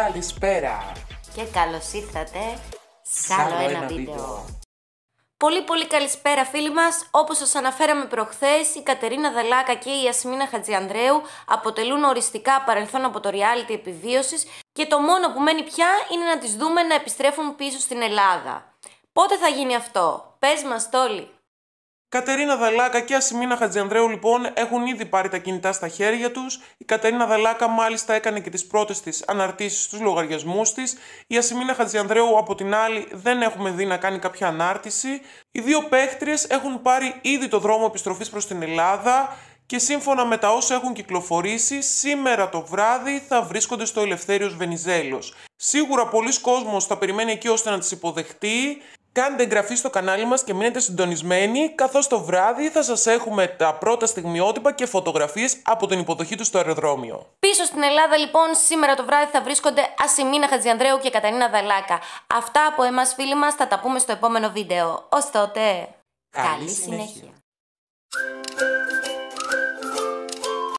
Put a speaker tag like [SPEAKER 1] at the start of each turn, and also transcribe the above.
[SPEAKER 1] Καλησπέρα
[SPEAKER 2] και καλώς ήρθατε
[SPEAKER 1] σε άλλο ένα, βίντεο.
[SPEAKER 2] Πολύ πολύ καλησπέρα φίλοι μας. Όπως σας αναφέραμε προχθές, η Κατερίνα Δαλάκα και η Ασημίνα Χατζιανδρέου αποτελούν οριστικά παρελθόν από το reality επιβίωσης και το μόνο που μένει πια είναι να τις δούμε να επιστρέφουν πίσω στην Ελλάδα. Πότε θα γίνει αυτό? Πες μας τόλοι!
[SPEAKER 3] Κατερίνα Δαλάκα και Ασημίνα Χατζιανδρέου λοιπόν έχουν ήδη πάρει τα κινητά στα χέρια τους. Η Κατερίνα Δαλάκα μάλιστα έκανε και τις πρώτες της αναρτήσεις στους λογαριασμούς της. Η Ασημίνα Χατζιανδρέου από την άλλη δεν έχουμε δει να κάνει κάποια ανάρτηση. Οι δύο παίχτριες έχουν πάρει ήδη το δρόμο επιστροφής προς την Ελλάδα και σύμφωνα με τα όσα έχουν κυκλοφορήσει, σήμερα το βράδυ θα βρίσκονται στο Ελευθέριος Βενιζέλος. Σίγουρα πολλοί κόσμος θα περιμένει εκεί ώστε να τις υποδεχτεί Κάντε εγγραφή στο κανάλι μας και μείνετε συντονισμένοι, καθώς το βράδυ θα σας έχουμε τα πρώτα στιγμιότυπα και φωτογραφίες από την υποδοχή του στο αεροδρόμιο.
[SPEAKER 2] Πίσω στην Ελλάδα λοιπόν σήμερα το βράδυ θα βρίσκονται Ασημίνα Χατζιανδρέου και Καταρίνα Δαλάκα. Αυτά από εμάς φίλοι μας θα τα πούμε στο επόμενο βίντεο. Ως τότε, καλή συνέχεια.